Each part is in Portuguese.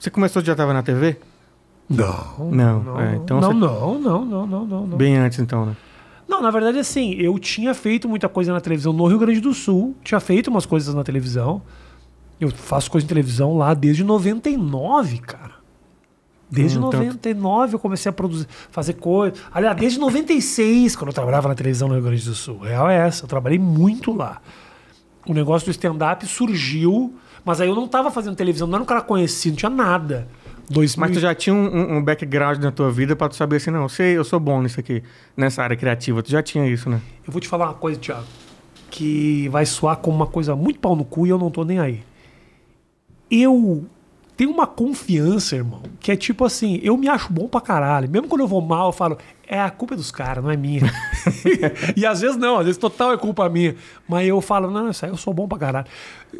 Você começou já estava na TV? Não. Não, não, é, então não, você... não, não, não, não, não, não. Bem antes então, né? Não, na verdade, assim, eu tinha feito muita coisa na televisão no Rio Grande do Sul, tinha feito umas coisas na televisão. Eu faço coisa em televisão lá desde 99, cara. Desde hum, 99 eu comecei a produzir, fazer coisa. Aliás, desde 96, quando eu trabalhava na televisão no Rio Grande do Sul. real é essa, eu trabalhei muito lá. O negócio do stand-up surgiu mas aí eu não tava fazendo televisão, não era um cara conhecido, não tinha nada. 2000... Mas tu já tinha um, um background na tua vida para tu saber assim, não, eu sei, eu sou bom nisso aqui, nessa área criativa. Tu já tinha isso, né? Eu vou te falar uma coisa, Thiago, que vai soar como uma coisa muito pau no cu e eu não tô nem aí. Eu tem uma confiança, irmão, que é tipo assim, eu me acho bom pra caralho. Mesmo quando eu vou mal, eu falo, é a culpa dos caras, não é minha. e às vezes não, às vezes total é culpa minha. Mas eu falo, não, isso aí eu sou bom pra caralho.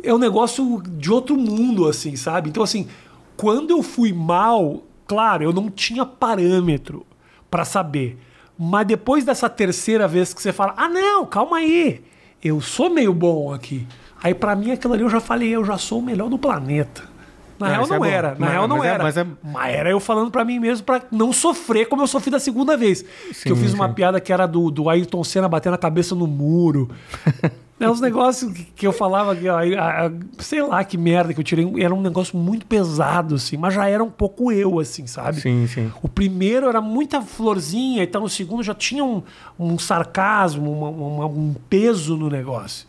É um negócio de outro mundo, assim, sabe? Então, assim, quando eu fui mal, claro, eu não tinha parâmetro para saber. Mas depois dessa terceira vez que você fala, ah, não, calma aí, eu sou meio bom aqui. Aí para mim aquilo ali eu já falei, eu já sou o melhor do planeta. Na não, real é não é era. Na mas, real não mas é, era. É, mas, é... mas, era eu falando para mim mesmo para não sofrer como eu sofri da segunda vez. Sim, que eu fiz sim. uma piada que era do, do Ayrton Senna batendo a cabeça no muro. É uns negócios que eu falava, que, sei lá que merda que eu tirei, era um negócio muito pesado, assim, mas já era um pouco eu, assim, sabe? Sim, sim. O primeiro era muita florzinha, então o segundo já tinha um, um sarcasmo, uma, uma, um peso no negócio.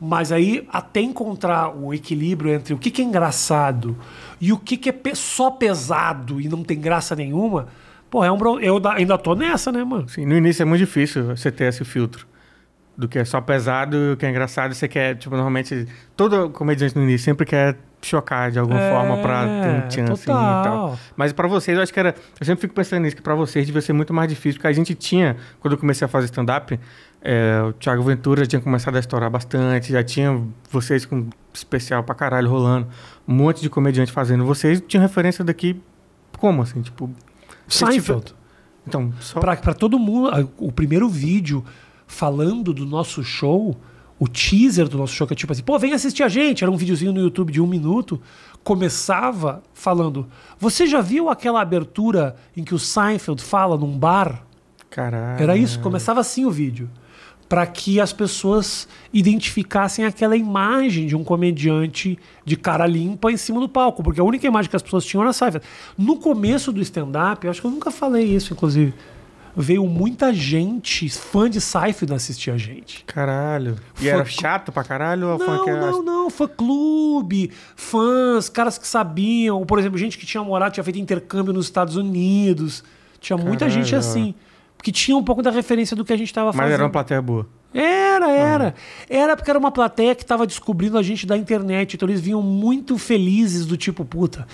Mas aí, até encontrar o equilíbrio entre o que, que é engraçado e o que, que é só pesado e não tem graça nenhuma, pô, é um eu ainda tô nessa, né, mano? Sim, no início é muito difícil você ter esse filtro. Do que é só pesado e o que é engraçado, você quer, tipo, normalmente, todo comediante no início sempre quer chocar de alguma é, forma pra ter um chance total. Assim, e tal. Mas pra vocês, eu acho que era. Eu sempre fico pensando nisso, que pra vocês devia ser muito mais difícil, porque a gente tinha, quando eu comecei a fazer stand-up, é, o Thiago Ventura tinha começado a estourar bastante, já tinha vocês com especial pra caralho rolando, um monte de comediante fazendo. Vocês tinham referência daqui como, assim, tipo... Seinfeld. Tipo... Então, só... Pra, pra, todo mundo, o primeiro vídeo falando do nosso show, o teaser do nosso show, que é tipo assim, pô, vem assistir a gente, era um videozinho no YouTube de um minuto, começava falando, você já viu aquela abertura em que o Seinfeld fala num bar? Caralho. Era isso, começava assim o vídeo para que as pessoas identificassem aquela imagem de um comediante de cara limpa em cima do palco, porque a única imagem que as pessoas tinham era Seinfeld. No começo do stand-up, acho que eu nunca falei isso, inclusive, veio muita gente, fã de Seinfeld assistir a gente. Caralho. E fã... era chato pra caralho? Não, fã que era... não, não. Fã clube, fãs, caras que sabiam. Por exemplo, gente que tinha morado, tinha feito intercâmbio nos Estados Unidos. Tinha muita gente assim. Porque tinha um pouco da referência do que a gente estava fazendo. Mas era uma plateia boa. Era, era. Uhum. Era porque era uma plateia que estava descobrindo a gente da internet. Então eles vinham muito felizes do tipo, puta,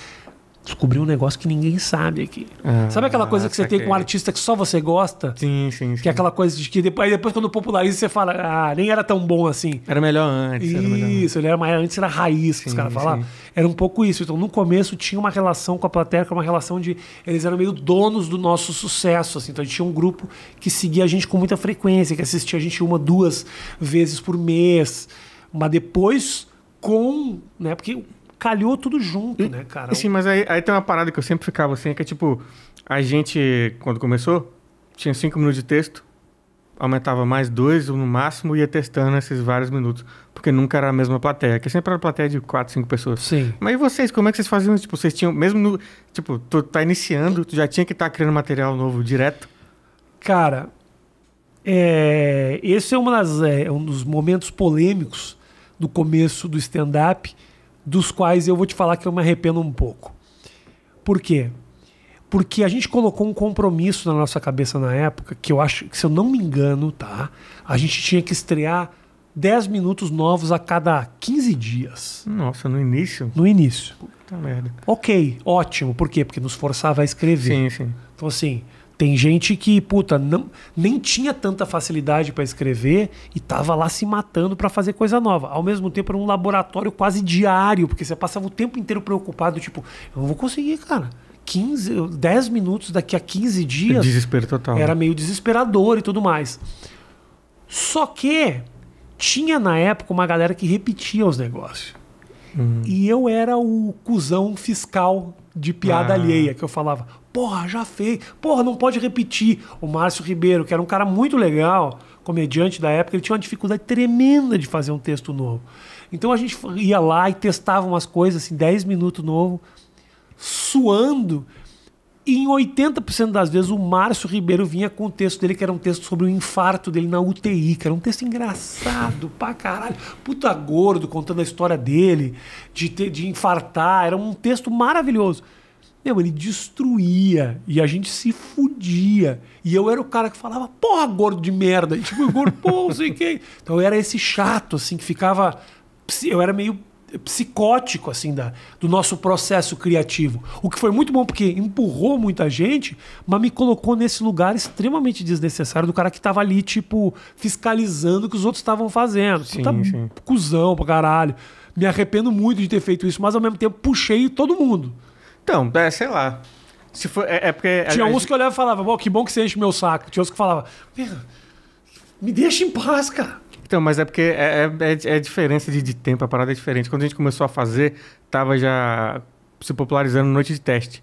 descobri um negócio que ninguém sabe aqui. Ah, sabe aquela coisa que você tem com um artista que só você gosta? Sim, sim, sim. Que é aquela coisa de que depois, depois quando populariza, você fala, ah, nem era tão bom assim. Era melhor antes. Isso, era melhor. ele era mais antes, era raiz, que os caras falavam. Era um pouco isso. Então, no começo, tinha uma relação com a plateia, que era uma relação de. Eles eram meio donos do nosso sucesso, assim. Então, a gente tinha um grupo que seguia a gente com muita frequência, que assistia a gente uma, duas vezes por mês. Mas depois, com. Né, porque calhou tudo junto, e, né, cara? Sim, mas aí, aí tem uma parada que eu sempre ficava assim, que é tipo, a gente, quando começou, tinha cinco minutos de texto, aumentava mais dois no máximo e ia testando esses vários minutos. Porque nunca era a mesma plateia, que sempre era plateia de quatro, cinco pessoas. Sim. Mas e vocês, como é que vocês faziam Tipo, vocês tinham, mesmo no, Tipo, tu tá iniciando, tu já tinha que estar tá criando material novo direto? Cara, é, esse é, das, é um dos momentos polêmicos do começo do stand-up, dos quais eu vou te falar que eu me arrependo um pouco. Por quê? Porque a gente colocou um compromisso na nossa cabeça na época, que eu acho que, se eu não me engano, tá? A gente tinha que estrear 10 minutos novos a cada 15 dias. Nossa, no início? No início. Puta merda. Ok, ótimo. Por quê? Porque nos forçava a escrever. Sim, sim. Então, assim, tem gente que, puta, não, nem tinha tanta facilidade para escrever e tava lá se matando para fazer coisa nova. Ao mesmo tempo, era um laboratório quase diário, porque você passava o tempo inteiro preocupado, tipo, eu não vou conseguir, cara. 15, 10 minutos daqui a 15 dias. Desespero total. Era né? meio desesperador e tudo mais. Só que tinha na época uma galera que repetia os negócios. Uhum. E eu era o cuzão fiscal de piada ah. alheia, que eu falava, porra, já fez, porra, não pode repetir. O Márcio Ribeiro, que era um cara muito legal, comediante da época, ele tinha uma dificuldade tremenda de fazer um texto novo. Então a gente ia lá e testava umas coisas, assim, 10 minutos novo, suando, e em 80% das vezes o Márcio Ribeiro vinha com o texto dele, que era um texto sobre o infarto dele na UTI, que era um texto engraçado pra caralho. Puta gordo, contando a história dele, de, ter, de infartar. Era um texto maravilhoso. Meu, ele destruía e a gente se fudia. E eu era o cara que falava, porra, gordo de merda. E tipo, gordo, pô, não sei quem. Então eu era esse chato, assim, que ficava. Eu era meio psicótico assim da, do nosso processo criativo. O que foi muito bom porque empurrou muita gente, mas me colocou nesse lugar extremamente desnecessário do cara que tava ali tipo fiscalizando o que os outros estavam fazendo. Sim, Puta sim. cuzão pra caralho. Me arrependo muito de ter feito isso, mas ao mesmo tempo puxei todo mundo. Então, é, sei lá. Se for, é, é porque Tinha uns que olhava e falava, que bom que você enche meu saco. Tinha uns que falava, me deixa em paz, cara. Então, mas é porque é, é, é, é diferença de, de, tempo, a parada é diferente. Quando a gente começou a fazer, tava já se popularizando noite de teste.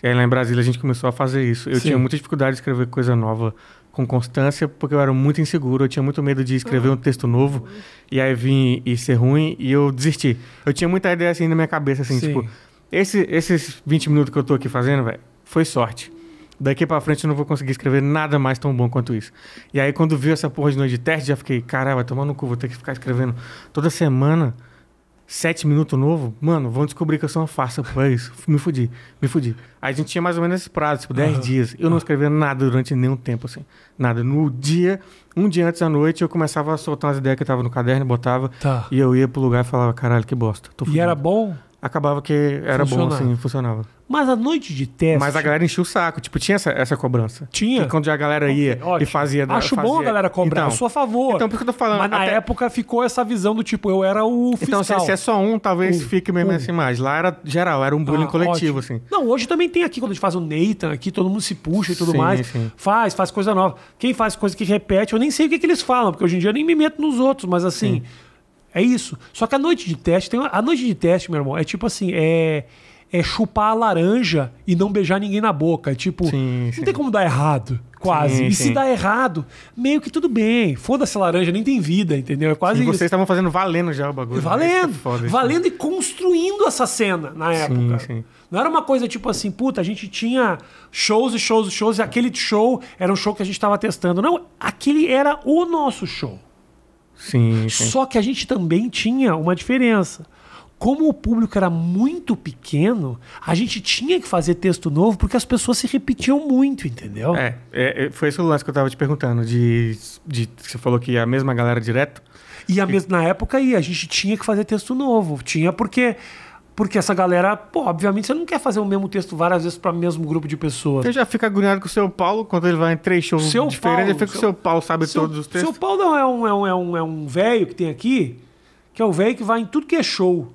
E aí lá em Brasília a gente começou a fazer isso. Eu Sim. tinha muita dificuldade de escrever coisa nova com constância, porque eu era muito inseguro, eu tinha muito medo de escrever uhum. um texto novo e aí vir e ser ruim e eu desisti. Eu tinha muita ideia assim na minha cabeça, assim, Sim. tipo, esse, esses 20 minutos que eu tô aqui fazendo, velho, foi sorte daqui para frente eu não vou conseguir escrever nada mais tão bom quanto isso. E aí quando viu essa porra de noite de teste, já fiquei, caralho, vai tomar no cu, vou ter que ficar escrevendo toda semana sete minutos novo. Mano, vão descobrir que eu sou uma farsa, pô, é isso. Me fudi, me fudi. Aí a gente tinha mais ou menos esse prazo, tipo, dez uhum. dias. Eu não escrevia nada durante nenhum tempo, assim. Nada. No dia, um dia antes da noite, eu começava a soltar umas ideias que eu tava no caderno, botava. Tá. E eu ia pro lugar e falava, caralho, que bosta. e era bom? acabava que era bom, assim, funcionava. Mas a noite de teste. Mas a galera enchia o saco. Tipo, tinha essa, essa cobrança. Tinha. Que quando a galera ia e fazia. Acho fazia... bom a galera cobrar. Então, eu sou a favor. Então, por que eu tô falando? Mas na época ficou essa visão do tipo, eu era o fiscal. Então, se, é- se é só um, talvez um, fique mesmo um. assim mais. Lá era geral, era um bullying ah, coletivo, ótimo. assim. Não, hoje também tem aqui, quando a gente faz o Nathan aqui, todo mundo se puxa e tudo sim, mais. Sim. Faz, faz coisa nova. Quem faz coisa que repete, eu nem sei o que, que eles falam, porque hoje em dia eu nem me meto nos outros, mas assim. Sim é isso. Só que a noite de teste, tem uma, a noite de teste, meu irmão, é tipo assim, é é chupar a laranja e não beijar ninguém na boca. É tipo, sim, não sim. tem como dar errado, quase. Sim, e se dá errado, meio que tudo bem. Foda-se a laranja, nem tem vida, entendeu? É quase E vocês estavam fazendo valendo já o bagulho. Né? É valendo. Né? valendo e construindo essa cena na época. Não era uma coisa tipo assim, puta, a gente tinha shows e shows e shows e aquele show era um show que a gente estava testando. Não, aquele era o nosso show. Sim, sim. Só que a gente também tinha uma diferença. Como o público era muito pequeno, a gente tinha que fazer texto novo porque as pessoas se repetiam muito, entendeu? É, é, é foi esse o lance que eu estava te perguntando, de, de. Você falou que a mesma galera direto. E a mesma, na época aí, a gente tinha que fazer texto novo. Tinha porque porque essa galera, pô, obviamente você não quer fazer o mesmo texto várias vezes para o mesmo grupo de pessoas. Você já fica agoniado com o seu Paulo quando ele vai em três shows seu diferentes, Paulo, ele fica com o seu Paulo, sabe seu, todos os textos. Seu Paulo não é um, é um, é um, é um velho que tem aqui, que é o velho que vai em tudo que é show.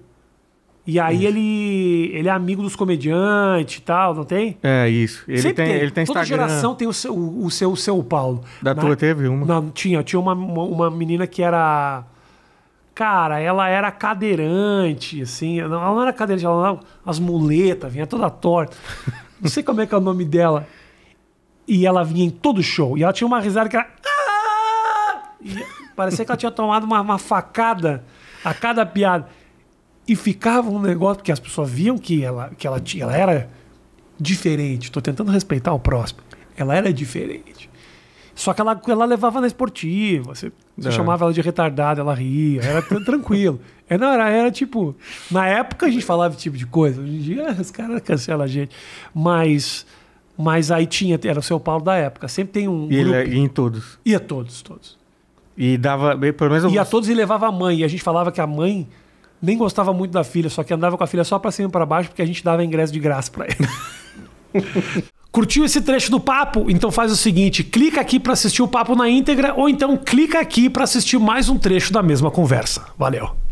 E aí ele, ele é amigo dos comediantes e tal, não tem? É, isso. Ele tem, tem. Ele tem Toda geração tem o seu, o, o seu, o seu Paulo. Da na, né? tua teve uma? Não, tinha. Tinha uma, uma, uma menina que era Cara, ela era cadeirante, assim. Ela não era cadeirante, ela não, as muletas, vinha toda torta. Não sei como é que é o nome dela. E ela vinha em todo show. E ela tinha uma risada que era. Ah! E parecia que ela tinha tomado uma, uma facada a cada piada. E ficava um negócio, porque as pessoas viam que ela, que ela, ela era diferente. Estou tentando respeitar o próximo. Ela era diferente. Só que ela, ela levava na esportiva, você, você é. chamava ela de retardada, ela ria, era tranquilo. Era, é, era, era tipo. Na época a gente falava esse tipo de coisa, hoje em dia os caras cancelam a gente. Mas. Mas aí tinha, era o São Paulo da época. Sempre tem um. E grupo. em todos? Ia todos, todos. E dava. Pelo menos Ia todos e levava a mãe. E a gente falava que a mãe nem gostava muito da filha, só que andava com a filha só pra cima e pra baixo, porque a gente dava ingresso de graça pra ela. Curtiu esse trecho do papo? Então faz o seguinte, clica aqui para assistir o papo na íntegra ou então clica aqui para assistir mais um trecho da mesma conversa. Valeu.